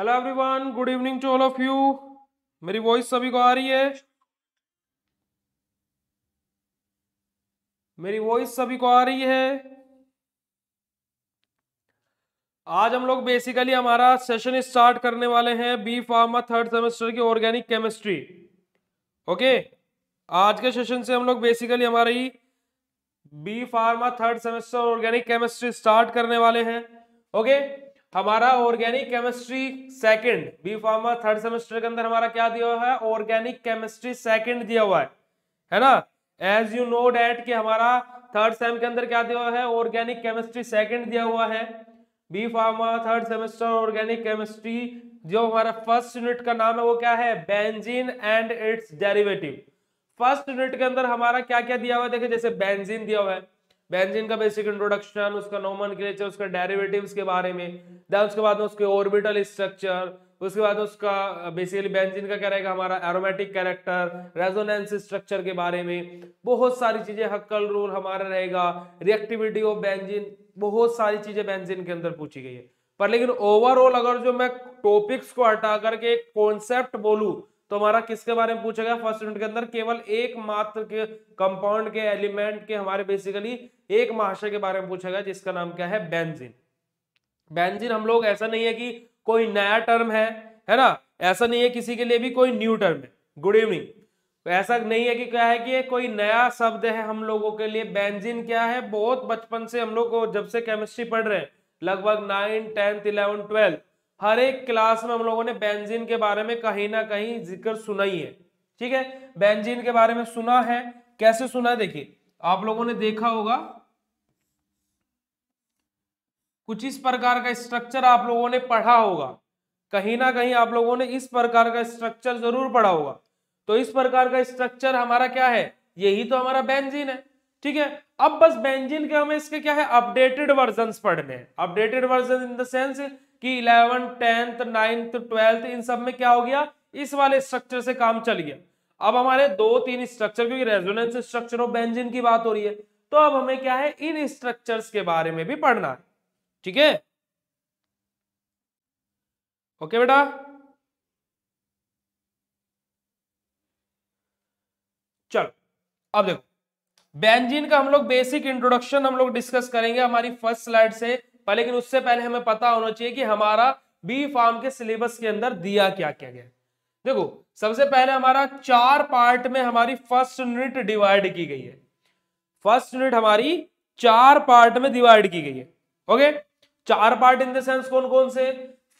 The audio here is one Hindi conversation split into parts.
Hello everyone good evening to all of you मेरी वॉइस सभी को आ रही है मेरी वॉइस सभी को आ रही है आज हम लोग बेसिकली हमारा सेशन स्टार्ट करने वाले हैं बी फार्मा थर्ड सेमेस्टर की ऑर्गेनिक केमिस्ट्री ओके आज के सेशन से हम लोग बेसिकली हमारी B pharma third semester organic chemistry start करने वाले हैं ओके okay? हमारा organic chemistry second B pharma third semester के अंदर हमारा क्या दिया हुआ है ऑर्गेनिक केमिस्ट्री सेकंड दिया हुआ है है ना एज यू नो डैट कि हमारा थर्ड सेम के अंदर क्या दिया हुआ है ऑर्गेनिक केमिस्ट्री सेकंड दिया हुआ है B pharma third semester organic chemistry जो हमारा फर्स्ट यूनिट का नाम है वो क्या है benzene and its derivative first unit के अंदर हमारा क्या क्या दिया हुआ है देखिए जैसे बेंजीन दिया हुआ है बेंजीन का बेसिक इंट्रोडक्शन उसका नॉमन क्लेचर उसका डेरिवेटिव्स के बारे में देन उसके बाद में उसके ऑर्बिटल स्ट्रक्चर उसके बाद उसका बेसिकली बेंजीन का क्या रहेगा हमारा एरोमेटिक कैरेक्टर रेजोनेंस स्ट्रक्चर के बारे में बहुत सारी चीजें हक्कल रूल हमारा रहेगा रिएक्टिविटी ऑफ बेंजीन बहुत सारी चीजें बेंजीन के अंदर पूछी गई है पर लेकिन ओवरऑल अगर जो मैं टॉपिक्स को हटा करके एक कॉन्सेप्ट बोलूं तो हमारा किसके बारे में पूछा गया फर्स्ट यूनिट के अंदर केवल एक मात्र के कंपाउंड के एलिमेंट के हमारे बेसिकली एक महाशय के बारे में पूछा गया जिसका नाम क्या है बेंजीन बेंजीन हम लोग ऐसा नहीं है कि कोई नया टर्म है है ना ऐसा नहीं है किसी के लिए भी कोई न्यू टर्म है गुड इवनिंग तो ऐसा नहीं है कि क्या है कि कोई नया शब्द है हम लोगों के लिए बेंजीन क्या है बहुत बचपन से हम लोग जब से केमिस्ट्री पढ़ रहे हैं लगभग नाइन टेंथ इलेवन ट्वेल्थ हर एक क्लास में हम लोगों ने बेंजीन के बारे में कहीं ना कहीं जिक्र सुना ही है ठीक है बेंजीन के बारे में सुना है कैसे सुना है देखिए आप लोगों ने देखा होगा कुछ इस प्रकार का स्ट्रक्चर आप लोगों ने पढ़ा होगा कहीं ना कहीं आप लोगों ने इस प्रकार का स्ट्रक्चर जरूर पढ़ा होगा तो इस प्रकार का स्ट्रक्चर हमारा क्या है यही तो हमारा बेंजीन है ठीक है अब बस बेंजीन के हमें इसके क्या है अपडेटेड वर्जन पढ़ने updated version in the sense कि इलेवन टेंथ नाइन्थ ट्वेल्थ इन सब में क्या हो गया इस वाले स्ट्रक्चर से काम चल गया अब हमारे दो तीन स्ट्रक्चर क्योंकि रेजोनेंस स्ट्रक्चर ऑफ बेंजिन की बात हो रही है तो अब हमें क्या है इन स्ट्रक्चर्स के बारे में भी पढ़ना है ठीक है ओके बेटा चलो अब देखो बेंजीन का हम लोग बेसिक इंट्रोडक्शन हम लोग डिस्कस करेंगे हमारी फर्स्ट स्लाइड से पर लेकिन उससे पहले हमें पता होना चाहिए कि हमारा बी फार्म के सिलेबस के अंदर दिया क्या क्या गया देखो सबसे पहले हमारा चार पार्ट में हमारी फर्स्ट यूनिट डिवाइड की गई है फर्स्ट यूनिट हमारी चार पार्ट में डिवाइड की गई है ओके चार पार्ट इन द सेंस कौन कौन से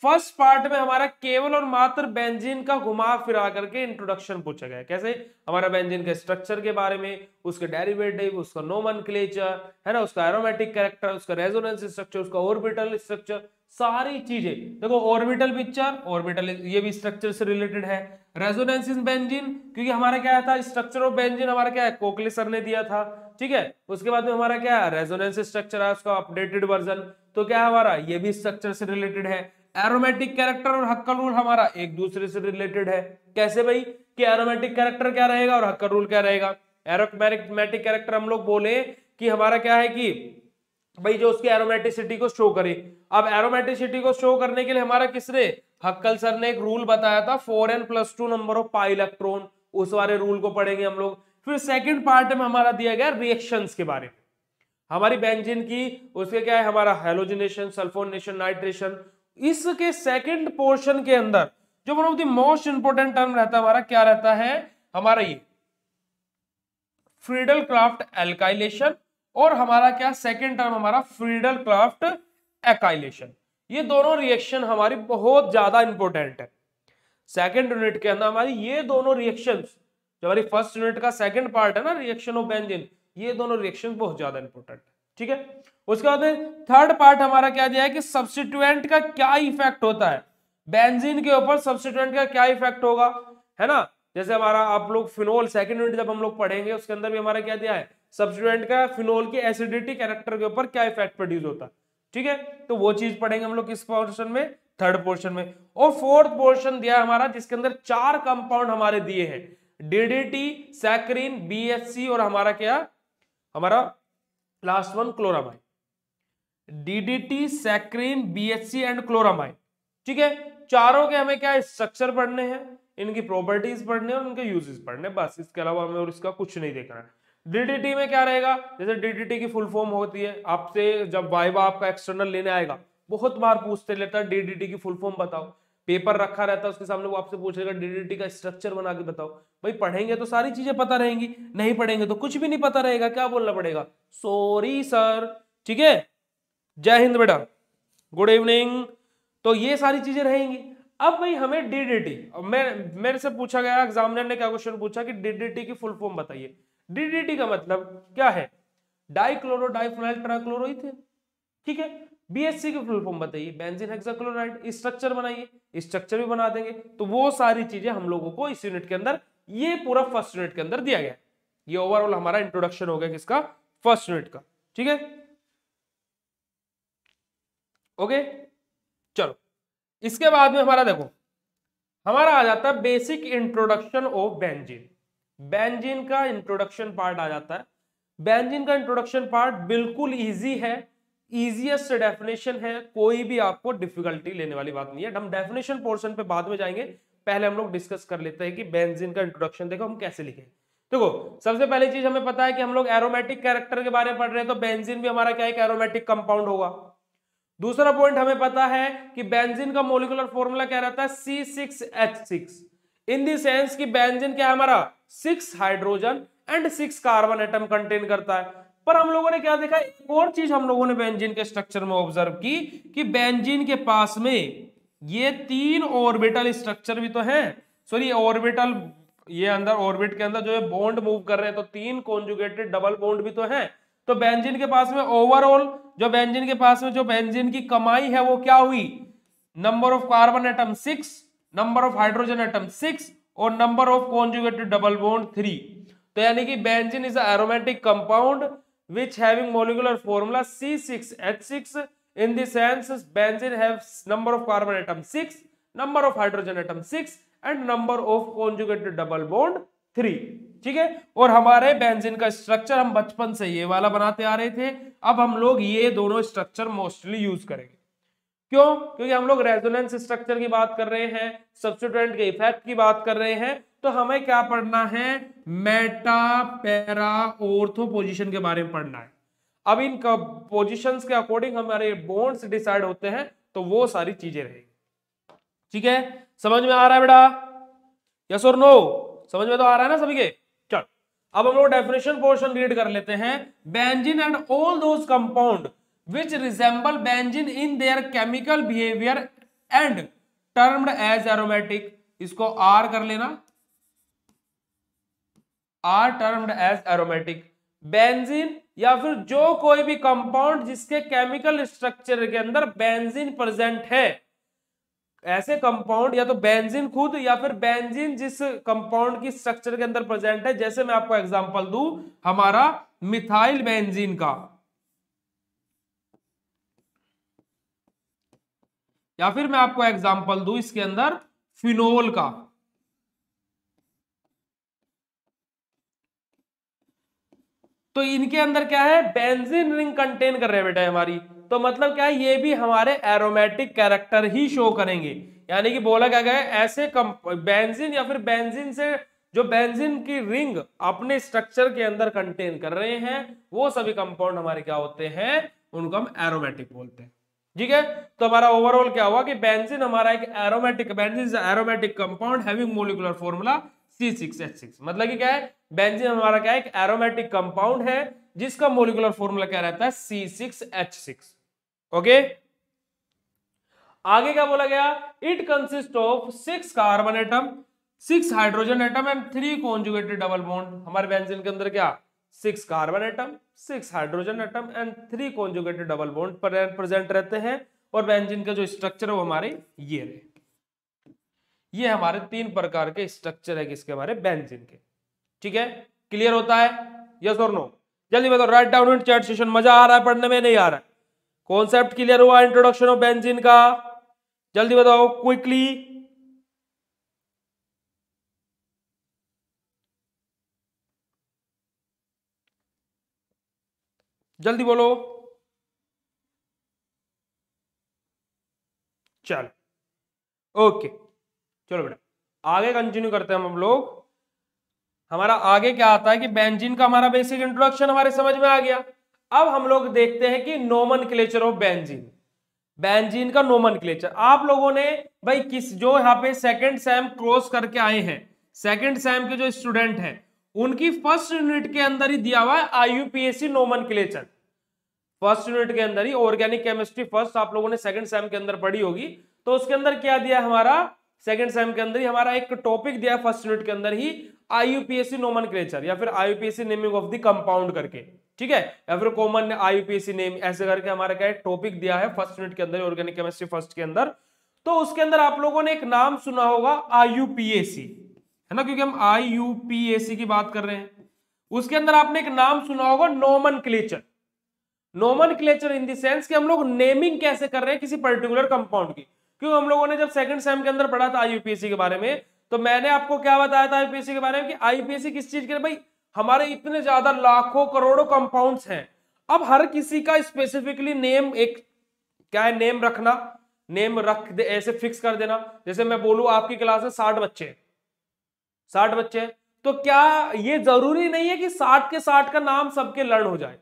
फर्स्ट पार्ट में हमारा केवल और मात्र बेंजीन का घुमा फिरा करके इंट्रोडक्शन पूछा गया कैसे हमारा बेंजीन के स्ट्रक्चर के बारे में उसके डेरिवेटिव उसका नोमन है ना उसका एरोमेटिक कैरेक्टर उसका रेजोनेंस स्ट्रक्चर उसका ऑर्बिटल स्ट्रक्चर सारी चीजें देखो ऑर्बिटल पिक्चर ऑर्बिटल ये भी स्ट्रक्चर से रिलेटेड है रेजोनेंस इन बेंजिन क्योंकि हमारा क्या था स्ट्रक्चर ऑफ बेंजिन हमारा क्या है कोकले सर ने दिया था ठीक है उसके बाद में हमारा क्या है रेजोनेंस स्ट्रक्चर है उसका अपडेटेड वर्जन तो क्या हमारा ये भी स्ट्रक्चर से रिलेटेड है एरोमेटिक कैरेक्टर और हक्का रूल हमारा एक दूसरे से रिलेटेड है कैसे भाई कि एरोमेटिक कैरेक्टर क्या रहेगा और हक्का रूल क्या रहेगा एरोमेटिक कैरेक्टर हम लोग बोले कि हमारा क्या है कि भाई जो उसकी एरोमेटिसिटी को शो करे अब एरोमेटिसिटी को शो करने के लिए हमारा किसने हक्कल सर ने एक रूल बताया था four N plus two number of pi electron उस वाले रूल को पढ़ेंगे हम लोग फिर सेकंड पार्ट में हमारा दिया गया रिएक्शंस के बारे में हमारी बेंजीन की उसके क्या है हमारा हेलोजिनेशन सल्फोनेशन नाइट्रेशन इसके सेकंड पोर्शन के अंदर जो one of the most important term रहता है हमारा क्या रहता है हमारा ये फ्रीडल क्राफ्ट एल्काइलेशन और हमारा क्या सेकेंड टर्म हमारा फ्रीडल क्राफ्ट एकाइलेशन ये दोनों रिएक्शन हमारी बहुत ज्यादा इंपॉर्टेंट है सेकेंड यूनिट के अंदर हमारी ये दोनों रिएक्शन जो हमारी फर्स्ट यूनिट का सेकेंड पार्ट है ना रिएक्शन ऑफ बेंजिन ये दोनों रिएक्शन बहुत ज्यादा इंपॉर्टेंट है ठीक है उसके बाद थर्ड पार्ट हमारा क्या दिया है कि सब्सिट्यूएंट का क्या इफेक्ट होता है बेंजीन के ऊपर सब्सिट्यूएंट का क्या इफेक्ट होगा है ना जैसे हमारा आप लोग फिनोल सेकेंड यूनिट जब हम लोग पढ़ेंगे उसके अंदर भी हमारा क्या दिया है सब्सिट्यूएंट का फिनोल की एसिडिटी कैरेक्टर के ऊपर क्या इफेक्ट प्रोड्यूस होता है ठीक है तो वो चीज पढ़ेंगे हम लोग किस पोर्शन में थर्ड पोर्शन में और फोर्थ पोर्शन दिया है हमारा जिसके अंदर चार कंपाउंड हमारे दिए हैं डीडीटी सैक्रीन बी और हमारा क्या हमारा plus one chloramine DDT saccharin BHC and chloramine ठीक है चारों के हमें क्या स्ट्रक्चर पढ़ने हैं इनकी प्रॉपर्टीज पढ़ने और इनके यूजेस पढ़ने बस इसके अलावा हमें और इसका कुछ नहीं देखना है डीडीटी में क्या रहेगा जैसे डीडीटी की फुल फॉर्म होती है आपसे जब वाइवा आपका एक्सटर्नल लेने आएगा बहुत बार पूछते लेता है डीडीटी की फुल फॉर्म बताओ पेपर रखा रहता है उसके सामने वो आपसे पूछ लेगा डीडीटी का स्ट्रक्चर बना के बताओ भाई पढ़ेंगे तो सारी चीजें पता रहेंगी नहीं पढ़ेंगे तो कुछ भी नहीं पता रहेगा क्या बोलना पड़ेगा सॉरी सर ठीक है जय हिंद बेटा गुड इवनिंग तो ये सारी चीजें रहेंगी अब भाई हमें डीडीटी मैं मेरे से पूछा गया एग्जामिनर ने क्या क्वेश्चन पूछा कि डीडीटी की फुल फॉर्म बताइए डीडीटी का मतलब क्या है डाइक्लोरो डाइफ्लोराइल ट्राइक्लोरो ठीक है बीएससी के फुल फॉर्म बताइए बेंजीन हेक्साक्लोराइड स्ट्रक्चर बनाइए स्ट्रक्चर भी बना देंगे तो वो सारी चीजें हम लोगों को इस यूनिट के अंदर ये पूरा फर्स्ट यूनिट के अंदर दिया गया ये ओवरऑल हमारा इंट्रोडक्शन हो गया किसका फर्स्ट यूनिट का ठीक है ओके चलो इसके बाद में हमारा देखो हमारा आ जाता है basic introduction of benzene benzene का इंट्रोडक्शन पार्ट आ जाता है बेंजीन का इंट्रोडक्शन पार्ट बिल्कुल इजी है ईजिएस्ट डेफिनेशन है कोई भी आपको डिफिकल्टी लेने वाली बात नहीं है हम डेफिनेशन पोर्सन पे बाद में जाएंगे पहले हम लोग डिस्कस कर लेते हैं कि बेंजिन का इंट्रोडक्शन देखो हम कैसे लिखे देखो सबसे पहली चीज हमें पता है कि हम लोग एरोमेटिक कैरेक्टर के बारे में पढ़ रहे हैं तो बेंजिन भी हमारा क्या एक एरोमेटिक कंपाउंड होगा दूसरा पॉइंट हमें पता है कि बेंजिन का मोलिकुलर फॉर्मूला क्या रहता है C six H six in the sense कि बेंजिन क्या है हमारा six hydrogen and six carbon atom contain करता है पर हम लोगों ने क्या देखा एक और चीज हम लोगों ने बेंजीन के स्ट्रक्चर में ऑब्जर्व की कि बेंजीन के पास में ये तीन ऑर्बिटल स्ट्रक्चर भी तो है सॉरी ऑर्बिटल ये अंदर ऑर्बिट के अंदर जो है बॉन्ड मूव कर रहे हैं तो तीन कॉन्जुगेटेड डबल बॉन्ड भी तो है तो बेंजीन के पास में ओवरऑल जो बेंजीन के पास में जो बेंजीन की कमाई है वो क्या हुई number of carbon atom six number of hydrogen atom six और number of conjugated double bond three तो यानी कि benzene is aromatic compound which having molecular formula C6H6 in the sense benzene has number of carbon atom 6 number of hydrogen atom 6 and number of conjugate double bond 3 ठीक है और हमारे बेंजीन का स्ट्रक्चर हम बचपन से ये वाला बनाते आ रहे थे अब हम लोग ये दोनों स्ट्रक्चर मोस्टली यूज करेंगे क्यों क्योंकि हम लोग रेजोनेंस स्ट्रक्चर की बात कर रहे हैं सब्सटीट्यूएंट के इफेक्ट की बात कर रहे हैं तो हमें क्या पढ़ना है मेटा पैरा ओर्थो पोजिशन के बारे में पढ़ना है अब इन पोजिशन के अकॉर्डिंग हमारे बोन्स डिसाइड होते हैं तो वो सारी चीजें रहेगी ठीक है समझ में आ रहा है बेटा यस और नो समझ में तो आ रहा है ना सभी के चल अब हम लोग डेफिनेशन पोर्शन रीड कर लेते हैं benzene and all those compound which resemble benzene in their chemical behaviour and termed as aromatic इसको आर कर लेना are termed as aromatic benzene या फिर जो कोई भी कंपाउंड जिसके केमिकल स्ट्रक्चर के अंदर बेंजीन प्रेजेंट है ऐसे कंपाउंड या तो बेंजीन खुद या फिर बेंजीन जिस कंपाउंड की स्ट्रक्चर के अंदर प्रेजेंट है जैसे मैं आपको एग्जांपल दू हमारा मिथाइल बेंजीन का या फिर मैं आपको एग्जांपल दू इसके अंदर फिनोल का तो इनके अंदर क्या है बेंजीन रिंग कंटेन कर रहे हैं बेटा हमारी तो मतलब क्या है ये भी हमारे एरोमेटिक कैरेक्टर ही शो करेंगे यानी कि बोला क्या गया ऐसे बेंजीन या फिर बेंजीन से जो बेंजीन की रिंग अपने स्ट्रक्चर के अंदर कंटेन कर रहे हैं वो सभी कंपाउंड हमारे क्या होते हैं उनको हम एरोमेटिक बोलते हैं ठीक है तो हमारा ओवरऑल क्या हुआ कि बेंजीन हमारा एक aromatic benzene aromatic compound having molecular formula C six H six मतलब कि क्या है बेंजीन हमारा क्या है एक एरोमेटिक कंपाउंड है जिसका मोलिकुलर फॉर्मूला क्या रहता है C six H six okay आगे क्या बोला गया it consist of six carbon atom six hydrogen atom and three conjugated double bond हमारे बेंजीन के अंदर क्या six carbon atom six hydrogen atom and three conjugated double bond present रहते हैं और बेंजीन का जो स्ट्रक्चर है वो हमारे ये रहे ये हमारे तीन प्रकार के स्ट्रक्चर है किसके हमारे बेंजीन के ठीक है क्लियर होता है यस और नो जल्दी बताओ write down in chat session मजा आ रहा है पढ़ने में नहीं आ रहा है कॉन्सेप्ट क्लियर हुआ इंट्रोडक्शन ऑफ बेंजीन का जल्दी बताओ क्विकली जल्दी बोलो चल ओके चलो बेटा आगे कंटिन्यू करते हैं हम लोग हमारा आगे क्या आता है कि बेंजीन का हमारा बेसिक इंट्रोडक्शन हमारे समझ में आ गया अब हम लोग देखते हैं कि nomenclature of benzene benzene का नोमन क्लेचर आप लोगों ने भाई किस जो यहाँ पे सेकेंड सेम क्रॉस करके आए हैं सेकेंड सेम के जो स्टूडेंट हैं उनकी फर्स्ट यूनिट के अंदर ही दिया हुआ है IUPAC nomenclature first unit के अंदर ही ऑर्गेनिक केमिस्ट्री फर्स्ट आप लोगों ने सेकंड सेम के अंदर पढ़ी होगी तो उसके अंदर क्या दिया हमारा सेकंड सेम के अंदर ही हमारा एक टॉपिक दिया फर्स्ट यूनिट के अंदर ही आईयूपीएससी नोमन या फिर IUPAC naming of the compound करके ठीक है या फिर कॉमन आईयूपीएससी नेम ऐसे करके हमारा क्या है टॉपिक दिया है फर्स्ट यूनिट के अंदर ऑर्गेनिक केमिस्ट्री फर्स्ट के अंदर तो उसके अंदर आप लोगों ने एक नाम सुना होगा आईयूपीएससी है ना क्योंकि हम आईयूपीएससी की बात कर रहे हैं उसके अंदर आपने एक नाम सुना होगा nomenclature nomenclature in the sense कि हम लोग नेमिंग कैसे कर रहे हैं किसी पर्टिकुलर कंपाउंड की क्यों हम लोगों ने जब सेकंड सेम के अंदर पढ़ा था आईयूपीएससी के बारे में तो मैंने आपको क्या बताया था आईपीएससी के बारे में कि आईपीएससी किस चीज के भाई हमारे इतने ज्यादा लाखों करोड़ों कंपाउंड्स हैं अब हर किसी का स्पेसिफिकली नेम एक क्या है नेम रखना नेम रख दे ऐसे फिक्स कर देना जैसे मैं बोलू आपकी क्लास है साठ बच्चे साठ बच्चे तो क्या ये जरूरी नहीं है कि साठ के साठ का नाम सबके लर्न हो जाए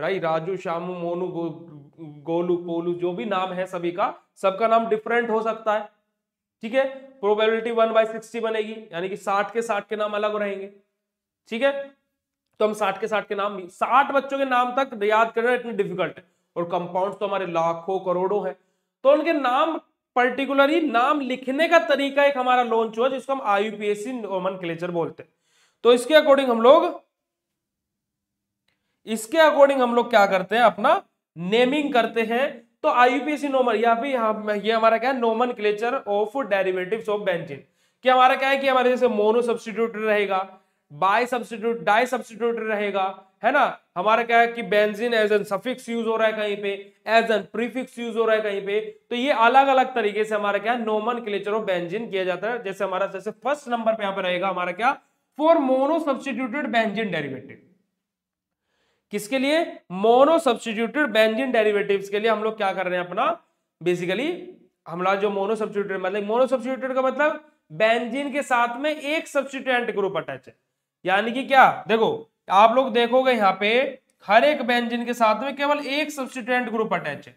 राई राजू श्यामू मोनू गो, गोलू पोलू जो भी नाम है सभी का सबका नाम डिफरेंट हो सकता है ठीक है प्रोबेबिलिटी वन बाई सिक्सटी बनेगी यानी कि साठ के साठ के नाम अलग रहेंगे ठीक है तो हम साठ के साठ के नाम साठ बच्चों के नाम तक याद करना इतनी डिफिकल्ट है और कंपाउंड तो हमारे लाखों करोड़ों है तो उनके नाम पर्टिकुलरली नाम लिखने का तरीका एक हमारा लॉन्च हुआ जिसको हम आई आईयूपीएससी क्लेचर बोलते हैं तो इसके अकॉर्डिंग हम लोग इसके अकॉर्डिंग हम लोग क्या करते हैं अपना नेमिंग करते हैं तो आईयूपीएसी नोमर या फिर हम ये हमारा क्या है nomenclature of derivative of benzene कि हमारा क्या है कि हमारे जैसे मोनो सब्सटीट्यूट रहेगा बाय सब्सटीट्यूट डाई सब्सटीट्यूट रहेगा है ना हमारा क्या है कि benzene as an suffix use हो रहा है कहीं पे एज एन प्रीफिक्स यूज हो रहा है कहीं पे तो ये अलग अलग तरीके से हमारा क्या है नोमन क्लेचर ऑफ बेंजिन किया जाता है जैसे हमारा जैसे फर्स्ट नंबर पे यहाँ पे रहेगा हमारा क्या for mono substituted benzene derivative किसके लिए मोनो सब्सटीट्यूटेड बेंजीन डेरिवेटिव्स के लिए हम लोग क्या कर रहे हैं अपना बेसिकली हमारा जो मोनो सब्सटीट्यूटेड मतलब मोनो सब्सटीट्यूटेड का मतलब बेंजीन के साथ में एक सब्सटीट्यूएंट ग्रुप अटैच है यानी कि क्या देखो आप लोग देखोगे यहाँ पे हर एक बेंजीन के साथ में केवल एक सब्सटीट्यूएंट ग्रुप अटैच है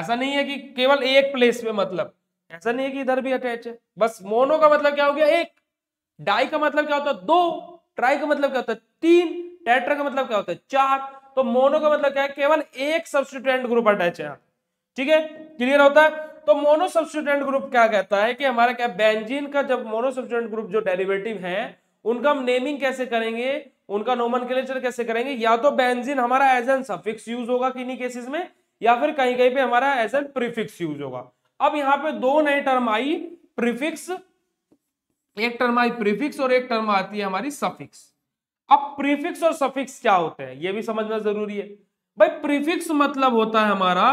ऐसा नहीं है कि केवल एक प्लेस में मतलब ऐसा नहीं है कि इधर भी अटैच है बस मोनो का मतलब क्या हो गया एक डाई का मतलब क्या होता है दो ट्राई का मतलब क्या होता है तीन टेट्रा का मतलब क्या होता है चार तो मोनो का मतलब क्या है केवल एक सब्सटीट्यूएंट ग्रुप अटैच है ठीक है क्लियर होता है तो मोनो सब्सटीट्यूएंट ग्रुप क्या कहता है कि हमारा क्या बेंजीन का जब मोनो सब्सटीट्यूएंट ग्रुप जो डेरिवेटिव है उनका हम नेमिंग कैसे करेंगे उनका नोमन कैसे करेंगे या तो बेंजीन हमारा एज एन सफिक्स यूज होगा किन्हीं केसेस में या फिर कहीं कहीं पे हमारा एज एन प्रीफिक्स यूज होगा अब यहाँ पे दो नए टर्म आई प्रीफिक्स एक टर्म आई प्रीफिक्स और एक टर्म आती है हमारी सफिक्स अब प्रीफिक्स और सफिक्स क्या होते हैं ये भी समझना जरूरी है भाई प्रीफिक्स मतलब होता है हमारा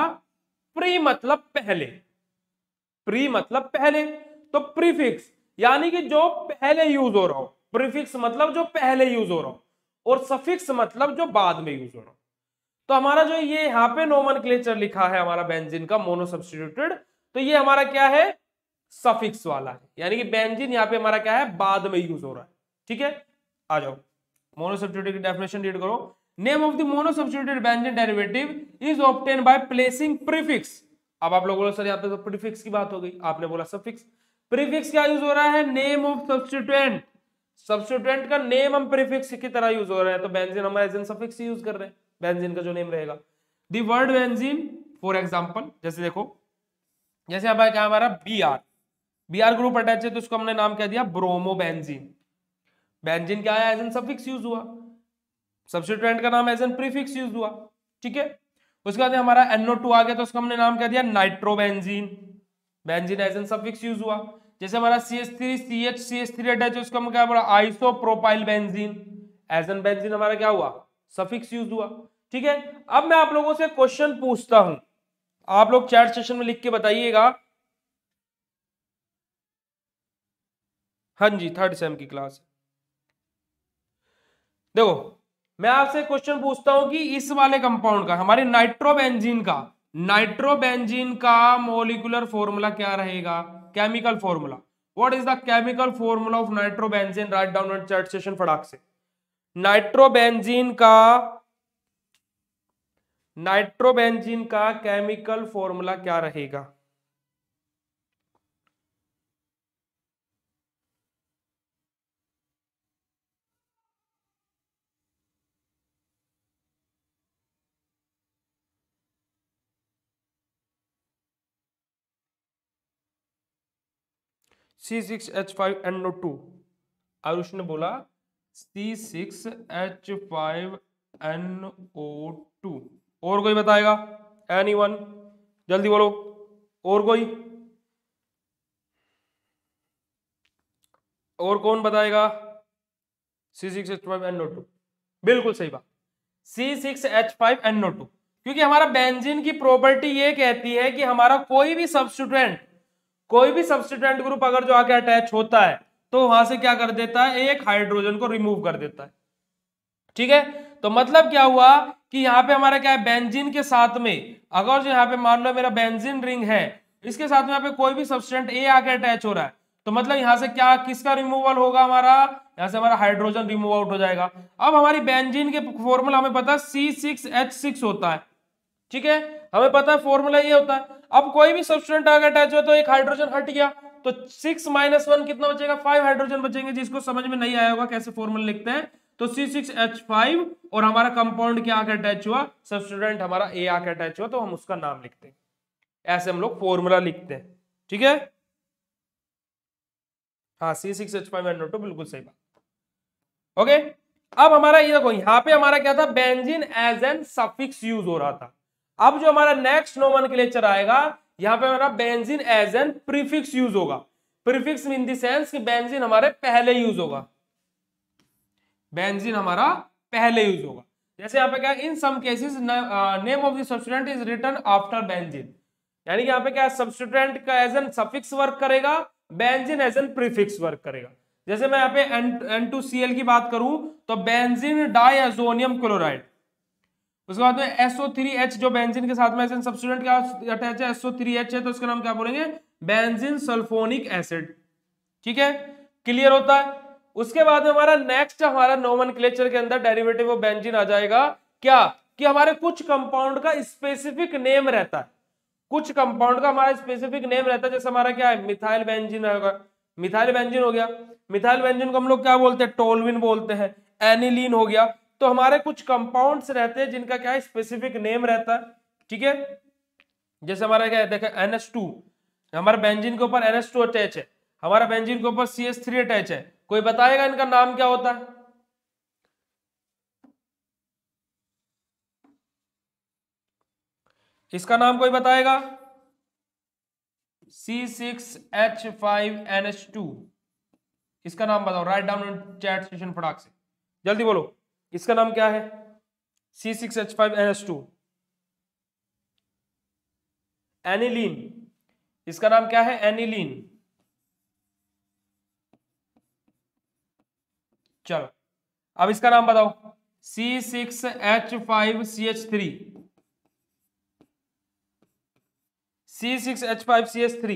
प्री मतलब पहले प्री मतलब पहले तो प्रीफिक्स यानी कि जो पहले यूज हो रहा हो प्रीफिक्स मतलब जो पहले यूज हो रहा हो और सफिक्स मतलब जो बाद में यूज हो रहा हो तो हमारा जो ये यहां पे नोमन लिखा है हमारा बेंजिन का मोनो सब्सटीट्यूटेड तो ये हमारा क्या है सफिक्स वाला है यानी कि बेंजिन यहां पे हमारा क्या है बाद में यूज हो रहा है ठीक है आ जाओ मोनोसब्स्टिट्यूटेड की डेफिनेशन रीड करो name of the monosubstituted benzene derivative is obtain by placing prefix अब आप लोग बोलो सर यहां पे तो प्रीफिक्स की बात हो गई आपने बोला सफिक्स प्रीफिक्स क्या यूज हो रहा है नेम ऑफ सब्स्टिट्यूएंट सब्स्टिट्यूएंट का नेम हम प्रीफिक्स की तरह यूज हो रहा है तो बेंजीन हम एज एन सफिक्स यूज कर रहे हैं बेंजीन का जो नेम रहेगा the word benzene for example जैसे देखो जैसे अब क्या हमारा बीआर बीआर ग्रुप अटैच है तो उसको हमने नाम क्या दिया ब्रोमो बेंजीन बेंजीन क्या आया एज एन सफिक्स यूज हुआ सब्सिट्रेंट का नाम एज एन प्रीफिक्स यूज हुआ ठीक है उसके बाद हमारा एनओ टू आ गया तो उसका हमने नाम क्या दिया nitrobenzene benzene as an suffix use हुआ जैसे हमारा C S three C H C S three attach उसका हम क्या बोला isopropyl benzene as an benzene हमारा क्या हुआ सफिक्स यूज हुआ ठीक है अब मैं आप लोगों से क्वेश्चन पूछता हूं आप लोग चैट सेशन में लिख के बताइएगा हाँ जी थर्ड सेम की क्लास है देखो मैं आपसे क्वेश्चन पूछता हूं कि इस वाले कंपाउंड का हमारे नाइट्रोबेंजीन का नाइट्रोबेंजीन का मोलिकुलर फॉर्मूला क्या रहेगा chemical formula what is the chemical formula of nitrobenzene write down chat session फटाक से नाइट्रोबेंजीन का नाइट्रोबेंजीन का केमिकल फॉर्मूला क्या रहेगा C six H five N O two और उसने बोला C six H five N O two और कोई बताएगा एनी वन जल्दी बोलो और कोई और कौन बताएगा C six H five N no two बिल्कुल सही बात C six H five N no two क्योंकि हमारा बेंजिन की प्रॉपर्टी ये कहती है कि हमारा कोई भी सब्सटूडेंट कोई भी सब्सिटेंट ग्रुप अगर जो आके अटैच होता है तो वहां से क्या कर देता है एक हाइड्रोजन को रिमूव कर देता है ठीक है तो मतलब क्या हुआ कि यहां पे हमारा क्या है बेंजीन के साथ में अगर जो यहां पे मान लो मेरा बेंजीन रिंग है इसके साथ में यहाँ पे कोई भी सब्सटेंट ए आके अटैच हो रहा है तो मतलब यहां से क्या किसका रिमूवल होगा हमारा यहां से हमारा हाइड्रोजन रिमूव आउट हो जाएगा अब हमारी बेंजीन के फॉर्मूला हमें पता है सी सिक्स एच सिक्स होता है ठीक है हमें पता है फॉर्मूला ये होता है अब कोई भी सब्सटेंट अगर अटैच हुआ तो एक हाइड्रोजन हट गया तो सिक्स माइनस वन कितना बचेगा फाइव हाइड्रोजन बचेंगे जिसको समझ में नहीं आया होगा कैसे फॉर्मूला लिखते हैं तो सी सिक्स एच फाइव और हमारा कंपाउंड क्या आके अटैच हुआ सब्सटूडेंट हमारा ए आके अटैच हुआ तो हम उसका नाम लिखते हैं ऐसे हम लोग फॉर्मूला लिखते हैं ठीक है हाँ C six H five and बिल्कुल सही बात ओके अब हमारा ये देखो यहाँ पे हमारा क्या था benzene as an suffix use हो रहा था अब जो हमारा नेक्स्ट नोमन क्लेचर आएगा यहां पे हमारा benzene as an prefix use होगा प्रीफिक्स इन द सेंस कि बेंजिन हमारे पहले यूज होगा बेंजिन हमारा पहले यूज होगा जैसे यहां पे क्या in some cases name of the substance is return after benzene यानी कि यहां पे क्या सब्सटेंट का एज एन सफिक्स वर्क करेगा benzene as an prefix work करेगा जैसे मैं यहां पे एन टू सी एल की बात करूं तो बेंजिन डाइजोनियम क्लोराइड उसके बाद में एसओ थ्री एच जो बेंजिन के साथ में सब्सिडेंट क्या अटैच है एसओ थ्री एच है तो उसका नाम क्या बोलेंगे बेंजिन सल्फोनिक एसिड ठीक है क्लियर होता है उसके बाद में हमारा नेक्स्ट हमारा नोमन क्लेचर के अंदर डेरिवेटिव ऑफ बेंजिन आ जाएगा क्या कि हमारे कुछ कंपाउंड का स्पेसिफिक नेम रहता है कुछ कंपाउंड का हमारा स्पेसिफिक नेम रहता है जैसे हमारा क्या है मिथाइल बेंजिन होगा मिथाइल बेंजिन हो गया मिथाइल बेंजिन को हम लोग क्या बोलते हैं टोलविन बोलते हैं एनिलीन हो गया तो हमारे कुछ कंपाउंड्स रहते हैं जिनका क्या है स्पेसिफिक नेम रहता है ठीक है जैसे हमारा क्या है देखा एस टू हमारे बेंजिन के ऊपर एन एस टू अटैच है हमारा बेंजिन के ऊपर सी एस थ्री अटैच है कोई बताएगा इनका नाम क्या होता है इसका नाम कोई बताएगा C six H five N H two इसका नाम बताओ राइट डाउन चैट सेशन फटाक से जल्दी बोलो इसका नाम क्या है C six H five N S two aniline इसका नाम क्या है एनिलीन चलो अब इसका नाम बताओ C six H five C H three C six H five C H three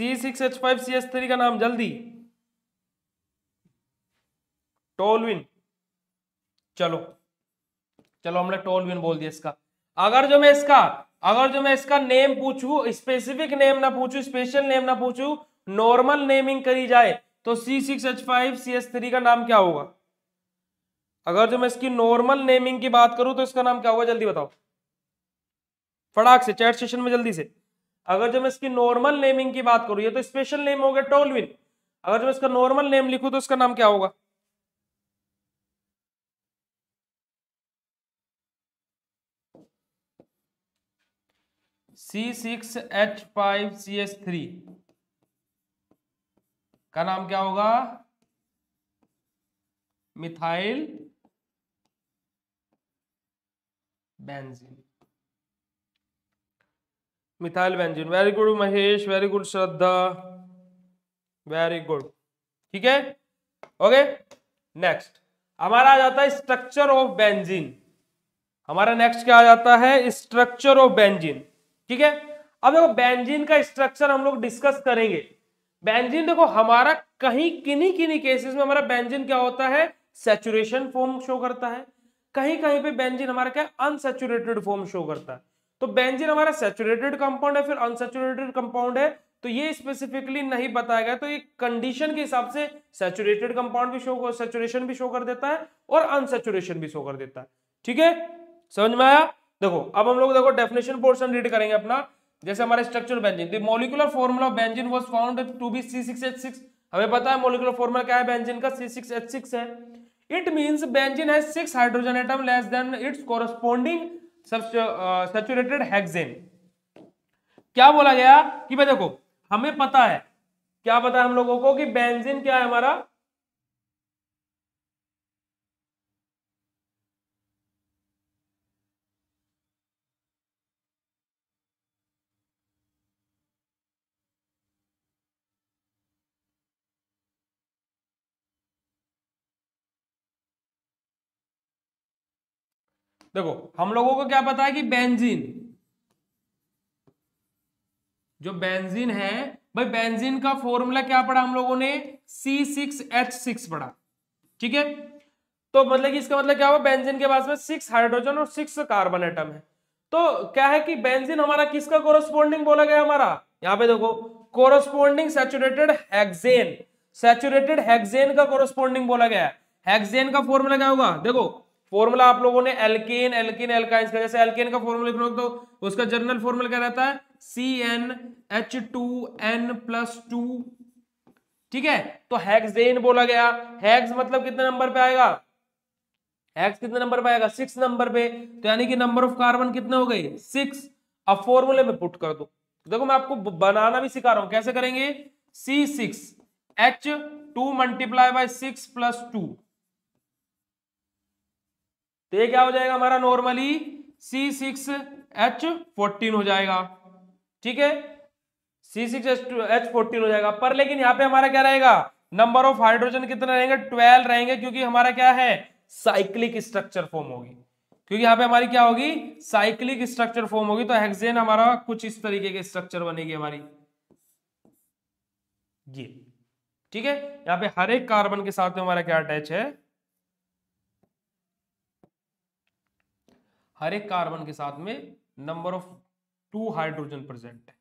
C six H five C S three का नाम जल्दी टोलविन चलो चलो हमने टोलविन बोल दिया इसका अगर जो मैं इसका अगर जो मैं इसका नेम पूछू स्पेसिफिक नेम ना पूछू स्पेशल नेम ना पूछू नॉर्मल नेमिंग करी जाए तो C six H five C S three का नाम क्या होगा अगर जो मैं इसकी नॉर्मल नेमिंग की बात करूं तो इसका नाम क्या होगा जल्दी बताओ फटाक से चैट सेशन में जल्दी से अगर जो मैं इसकी नॉर्मल नेमिंग की बात करूं ये तो स्पेशल नेम हो गया टोलविन अगर जो मैं इसका नॉर्मल नेम लिखूं तो इसका नाम क्या होगा C six H five C S three का नाम क्या होगा methyl benzene methyl benzene very good Mahesh very good Shraddha very good ठीक है ओके नेक्स्ट हमारा आ जाता है स्ट्रक्चर ऑफ बेंजीन हमारा नेक्स्ट क्या आ जाता है स्ट्रक्चर ऑफ बेंजीन ठीक है अब देखो बेंजीन का स्ट्रक्चर हम लोग डिस्कस करेंगे बेंजीन देखो हमारा कहीं किन्हीं किन्हीं केसेस में हमारा बेंजीन क्या होता है सेचुरेशन फॉर्म शो करता है कहीं कहीं पे बेंजीन हमारा क्या अनसेचुरेटेड फॉर्म शो करता है तो बेंजीन हमारा सेचुरेटेड कंपाउंड है फिर अनसेचुरेटेड कंपाउंड है तो ये स्पेसिफिकली नहीं बताया गया तो ये कंडीशन के हिसाब से सेचुरेटेड कंपाउंड भी शो सेचुरेशन भी शो कर देता है और अनसेचुरेशन भी शो कर देता है ठीक है समझ में आया देखो अब हम लोग देखो डेफिनेशन पोर्शन रीड करेंगे अपना जैसे हमारे structure benzene the molecular formula of benzene was found to be C six H six हमें पता है मोलिकुलर फॉर्मूला क्या है बेंजिन का सी सिक्स एच सिक्स है it means benzene has six hydrogen atom less than its corresponding saturated hexane क्या बोला गया कि भाई देखो हमें पता है क्या पता है हम लोगों को कि बेंजीन क्या है हमारा देखो हम लोगों को क्या पता है कि बेंजीन जो बेंजीन है भाई बेंजीन का फॉर्मूला क्या पढ़ा हम लोगों ने सी सिक्स एच सिक्स पढ़ा ठीक है तो मतलब कि इसका मतलब क्या हुआ बेंजीन के पास में सिक्स हाइड्रोजन और सिक्स कार्बन एटम है तो क्या है कि बेंजीन हमारा किसका कोरोस्पोंडिंग बोला गया हमारा यहाँ पे देखो corresponding saturated hexane saturated hexane का कोरोस्पोंडिंग बोला गया है हेक्सेन का फॉर्मूला क्या होगा देखो फॉर्मूला आप लोगों ने एल्केन एल्किन एल्का का जैसे एल्केन का फॉर्मूला लिख लो तो उसका जनरल फॉर्मूला क्या रहता है C N H two N plus two ठीक है तो हेक्सेन बोला गया हेक्स मतलब कितने नंबर पे आएगा हेक्स कितने नंबर पे आएगा सिक्स नंबर पे तो यानी कि नंबर ऑफ कार्बन कितने हो गए सिक्स अब फॉर्मूले में पुट कर दो देखो मैं आपको बनाना भी सिखा रहा हूं कैसे करेंगे C six H two multiply by six plus two तो ये क्या हो जाएगा हमारा normally C six H fourteen हो जाएगा ठीक है सी सिक्स एच फोर्टीन हो जाएगा पर लेकिन यहाँ पे हमारा क्या रहेगा नंबर ऑफ हाइड्रोजन कितने रहेंगे ट्वेल्व रहेंगे क्योंकि हमारा क्या है साइक्लिक स्ट्रक्चर फॉर्म होगी क्योंकि यहाँ पे हमारी क्या होगी साइक्लिक स्ट्रक्चर फॉर्म होगी तो हेक्सेन हमारा कुछ इस तरीके के स्ट्रक्चर बनेगी हमारी ये ठीक है यहाँ पे हर एक कार्बन के साथ में हमारा क्या अटैच है हर एक कार्बन के साथ में number of two hydrogen present है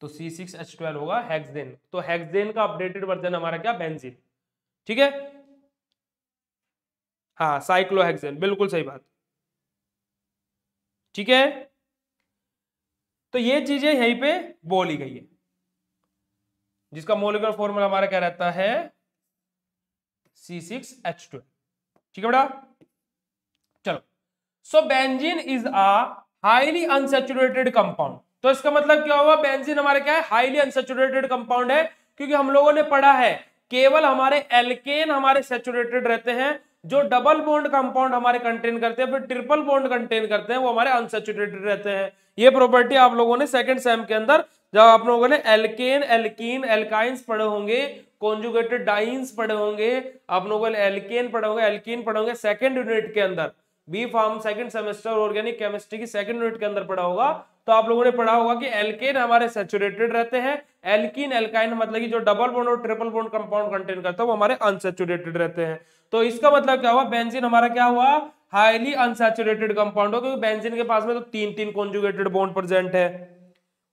तो सी ट्वेल्व होगा हेक्सडेन तो हेक्सडेन का अपडेटेड वर्जन हमारा क्या बेंजीन ठीक है हाँ साइक्लोहेक्सेन बिल्कुल सही बात ठीक है तो ये चीजें यहीं पे बोली गई है जिसका मोलिकुलर फॉर्मूला हमारा क्या रहता है सी सिक्स एच ट्वेल्व ठीक है बेटा so benzene is a highly unsaturated compound तो इसका मतलब क्या हुआ बेंजीन हमारे क्या है हाईली अनसेचुरेटेड कंपाउंड है क्योंकि हम लोगों ने पढ़ा है केवल हमारे एल्केन हमारे सेचुरेटेड रहते हैं जो डबल बॉन्ड कंपाउंड हमारे कंटेन करते हैं फिर ट्रिपल बॉन्ड कंटेन करते हैं वो हमारे अनसेचुरेटेड रहते हैं ये प्रॉपर्टी आप लोगों ने सेकंड सेम के अंदर जब आप लोगों ने एल्केन एल्कीन एल्काइंस पढ़े होंगे कॉन्जुगेटेड डाइंस पढ़े होंगे आप लोगों ने एल्केन पढ़े होंगे एल्कीन पढ़े होंगे सेकेंड यूनिट के अंदर B pharm second semester organic chemistry की सेकंड यूनिट के अंदर पढ़ा होगा तो आप लोगों ने पढ़ा होगा कि एल्केन हमारे सेचुरेटेड रहते हैं एल्किन एल्काइन मतलब कि जो डबल बोन और ट्रिपल बोन कंपाउंड कंटेन करता है वो हमारे अनसेचुरेटेड रहते हैं तो इसका मतलब क्या हुआ बेंजीन हमारा क्या हुआ हाईली अनसेचुरेटेड कंपाउंड हो क्योंकि बेंजीन के पास में तो तीन तीन कॉन्जुगेटेड बॉन्ड प्रेजेंट है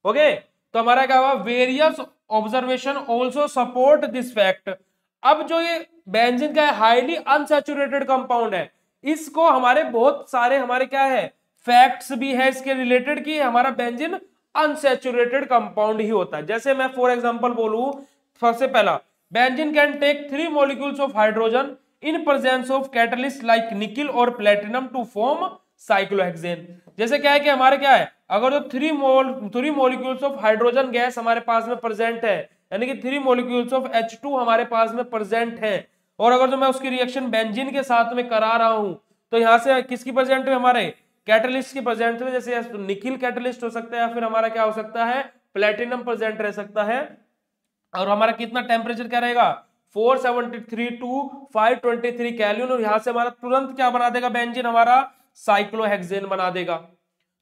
ओके तो हमारा क्या हुआ various observation also support this fact अब जो ये बेंजीन का हाईली अनसेचुरेटेड कंपाउंड है इसको हमारे बहुत सारे हमारे क्या है फैक्ट्स भी है इसके रिलेटेड कि हमारा बेंजिन अनसेचुरेटेड कंपाउंड ही होता है जैसे मैं फॉर एग्जांपल बोलू सबसे पहला benzene can take three molecules of hydrogen in presence of catalyst like nickel और प्लेटिनम टू फॉर्म साइक्लोहेक्सेन जैसे क्या है कि हमारे क्या है अगर जो three mole three molecules of hydrogen gas हमारे पास में प्रेजेंट है यानी कि थ्री मोलिक्यूल्स ऑफ एच हमारे पास में प्रेजेंट है और अगर जो तो मैं उसकी रिएक्शन बेंजिन के साथ में करा रहा हूं तो यहाँ से किसकी प्रेजेंट में हमारे कैटलिस्ट की प्रेजेंट में जैसे निखिल कैटलिस्ट हो सकता है या फिर हमारा क्या हो सकता है प्लेटिनम प्रेजेंट रह सकता है और हमारा कितना टेम्परेचर क्या रहेगा four three two five twenty three कैल्यून और यहां से हमारा तुरंत क्या बना देगा बेंजिन हमारा साइक्लोहेक्सेन बना देगा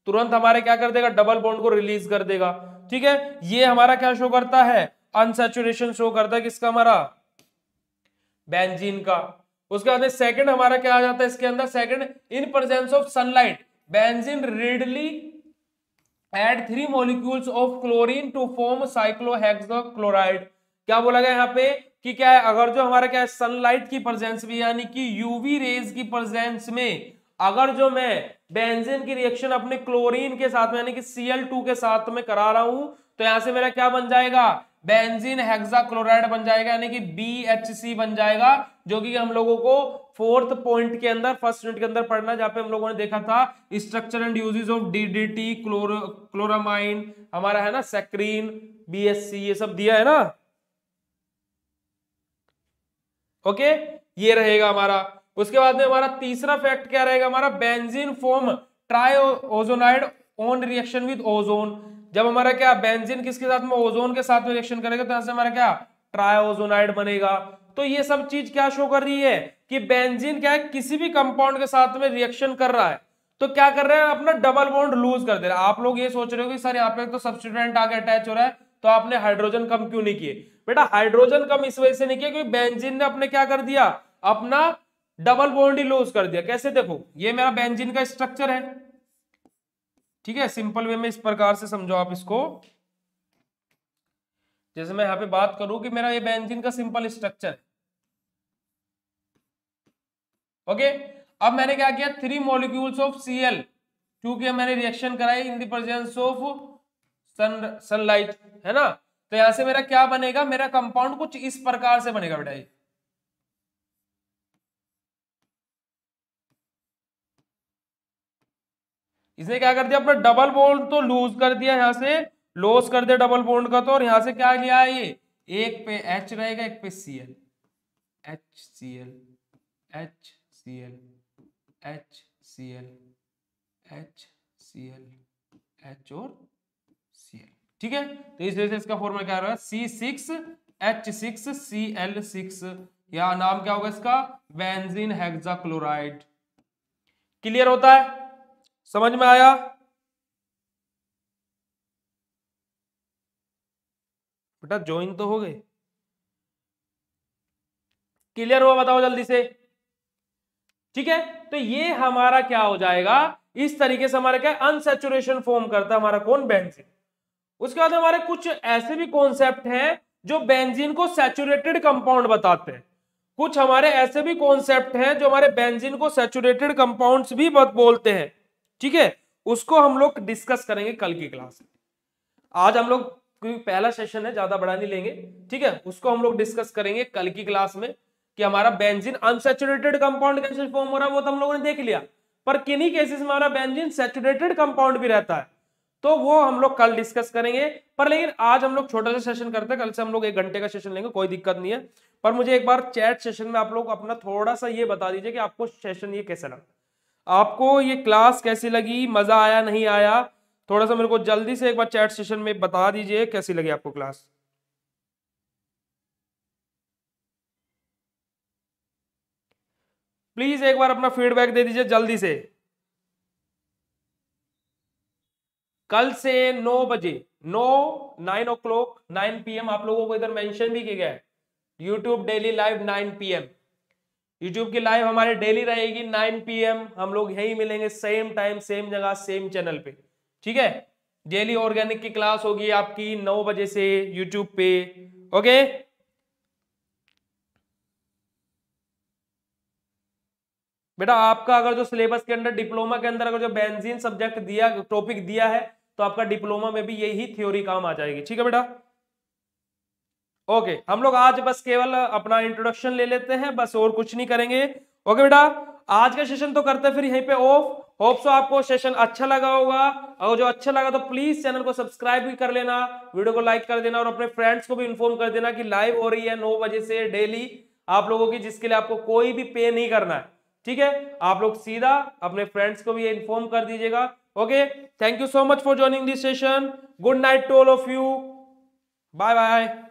तुरंत हमारे क्या कर देगा डबल बॉन्ड को रिलीज कर देगा ठीक है ये हमारा क्या शो करता है अनसेचुरेशन शो करता है किसका हमारा बेंजीन का उसके बाद सेकंड हमारा क्या आ जाता है इसके अंदर second in presence of sunlight benzene readily add three molecules of chlorine to form cyclohexachloride क्या बोला गया यहाँ पे कि क्या है अगर जो हमारा क्या है सनलाइट की प्रेजेंस में यानी कि यूवी रेज की प्रेजेंस में अगर जो मैं बेंजीन की रिएक्शन अपने क्लोरीन के साथ में यानी कि Cl2 के साथ में करा रहा हूं तो यहां से मेरा क्या बन जाएगा बेंजीन हेक्साक्लोराइड बन जाएगा यानी कि बी बन जाएगा जो कि हम लोगों को फोर्थ पॉइंट के अंदर फर्स्ट यूनिट के अंदर पढ़ना जहां पे हम लोगों ने देखा था structure and uses of DDT chlor chloramine हमारा है ना सेक्रीन बीएससी ये सब दिया है ना ओके ये रहेगा हमारा उसके बाद में हमारा तीसरा फैक्ट क्या रहेगा हमारा benzene form triozonide on reaction with ozone जब हमारा क्या बेंजीन किसके साथ में ओजोन के साथ में रिएक्शन करेगा तो यहां से हमारा क्या ट्रायोजोनाइड बनेगा तो ये सब चीज क्या शो कर रही है कि बेंजीन क्या है किसी भी कंपाउंड के साथ में रिएक्शन कर रहा है तो क्या कर रहे हैं अपना डबल बॉन्ड लूज कर दे रहे हैं आप लोग ये सोच रहे हो कि सर यहाँ पे तो सब्सटीट्यूएंट आगे अटैच हो रहा है तो आपने हाइड्रोजन कम क्यों नहीं किए बेटा हाइड्रोजन कम इस वजह से नहीं किया क्योंकि बेंजीन ने अपने क्या कर दिया अपना डबल बॉन्ड ही लूज कर दिया कैसे देखो ये मेरा बेंजीन का स्ट्रक्चर है ठीक है सिंपल वे में इस प्रकार से समझो आप इसको जैसे मैं यहां पे बात करूं कि मेरा ये बेंजीन का सिंपल स्ट्रक्चर ओके अब मैंने क्या किया थ्री मॉलिक्यूल्स ऑफ सीएल क्योंकि मैंने रिएक्शन कराई in the presence of sun sunlight है ना तो यहां से मेरा क्या बनेगा मेरा कंपाउंड कुछ इस प्रकार से बनेगा बेटा जी इसने क्या कर दिया अपना डबल बोल्ड तो लूज कर दिया यहाँ से लॉस कर दिया डबल बोल्ड का तो और यहाँ से क्या लिया है ये एक पे एच रहेगा एक पे C L H C L H C L H C L H C L H और सी एल ठीक है तो इस वजह से इसका फॉर्मूला क्या रहेगा C six H six C L six या नाम क्या होगा इसका बेंजीन हेक्साक्लोराइड क्लियर होता है समझ में आया बेटा ज्वाइन तो हो गए क्लियर हुआ बताओ जल्दी से ठीक है तो ये हमारा क्या हो जाएगा इस तरीके से हमारा क्या अनसेचुरेशन फॉर्म करता है हमारा कौन बेंजीन उसके बाद हमारे कुछ ऐसे भी कॉन्सेप्ट हैं जो बेंजीन को सेचुरेटेड कंपाउंड बताते हैं कुछ हमारे ऐसे भी कॉन्सेप्ट हैं जो हमारे बेंजीन को सेचुरेटेड कंपाउंड्स भी बोलते हैं ठीक है उसको हम लोग डिस्कस करेंगे कल की क्लास में आज हम लोग क्योंकि पहला सेशन है ज्यादा बड़ा नहीं लेंगे ठीक है उसको हम लोग डिस्कस करेंगे कल की क्लास में कि हमारा बेंजिन अनसेचुरेटेड कंपाउंड कैसे फॉर्म हो रहा है वो तो हम लोगों ने देख लिया पर किन्हीं केसेस में हमारा बेंजिन सेचुरेटेड कंपाउंड भी रहता है तो वो हम लोग कल डिस्कस करेंगे पर लेकिन आज हम लोग छोटा सा सेशन करते हैं कल से हम लोग एक घंटे का सेशन लेंगे कोई दिक्कत नहीं है पर मुझे एक बार चैट सेशन में आप लोग अपना थोड़ा सा ये बता दीजिए कि आपको सेशन ये कैसे है आपको ये क्लास कैसी लगी मज़ा आया नहीं आया थोड़ा सा मेरे को जल्दी से एक बार चैट सेशन में बता दीजिए कैसी लगी आपको क्लास प्लीज एक बार अपना फीडबैक दे दीजिए जल्दी से कल से नौ बजे no nine o'clock nine PM आप लोगों को इधर मेंशन भी किया गया है YouTube daily live nine PM YouTube की लाइव हमारे डेली रहेगी 9 एम हम लोग यही मिलेंगे सेम टाइम सेम जगह सेम चैनल पे ठीक है डेली ऑर्गेनिक की क्लास होगी आपकी 9 बजे से यूट्यूब पे ओके बेटा आपका अगर जो सिलेबस के अंदर डिप्लोमा के अंदर अगर जो बेंजीन सब्जेक्ट दिया टॉपिक दिया है तो आपका डिप्लोमा में भी यही थ्योरी काम आ जाएगी ठीक है बेटा ओके हम लोग आज बस केवल अपना इंट्रोडक्शन ले लेते हैं बस और कुछ नहीं करेंगे ओके बेटा आज का सेशन तो करते फिर यहीं पे ऑफ होप सो आपको सेशन अच्छा लगा होगा और जो अच्छा लगा तो प्लीज चैनल को सब्सक्राइब भी कर लेना वीडियो को लाइक कर देना और अपने फ्रेंड्स को भी इन्फॉर्म कर देना कि लाइव हो रही है नौ बजे से डेली आप लोगों की जिसके लिए आपको कोई भी पे नहीं करना है ठीक है आप लोग सीधा अपने फ्रेंड्स को भी ये इन्फॉर्म कर दीजिएगा okay thank you so much for joining this session good night to all of you bye bye